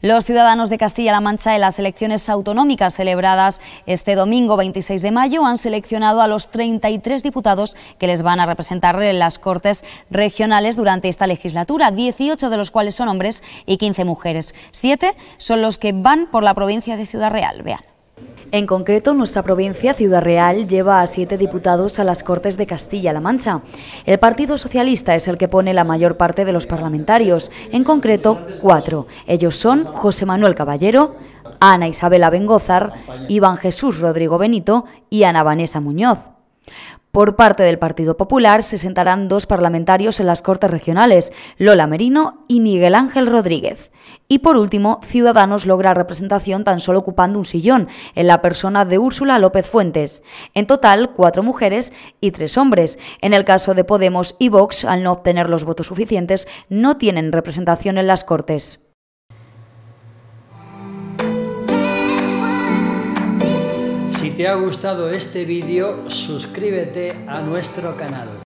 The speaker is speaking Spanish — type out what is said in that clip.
Los ciudadanos de Castilla-La Mancha en las elecciones autonómicas celebradas este domingo 26 de mayo han seleccionado a los 33 diputados que les van a representar en las Cortes regionales durante esta legislatura, 18 de los cuales son hombres y 15 mujeres. Siete son los que van por la provincia de Ciudad Real. Vean. En concreto, nuestra provincia, Ciudad Real, lleva a siete diputados a las Cortes de Castilla-La Mancha. El Partido Socialista es el que pone la mayor parte de los parlamentarios, en concreto cuatro. Ellos son José Manuel Caballero, Ana Isabela Bengozar, Iván Jesús Rodrigo Benito y Ana Vanessa Muñoz. Por parte del Partido Popular se sentarán dos parlamentarios en las Cortes Regionales, Lola Merino y Miguel Ángel Rodríguez. Y por último, Ciudadanos logra representación tan solo ocupando un sillón, en la persona de Úrsula López Fuentes. En total, cuatro mujeres y tres hombres. En el caso de Podemos y Vox, al no obtener los votos suficientes, no tienen representación en las Cortes. te ha gustado este vídeo, suscríbete a nuestro canal.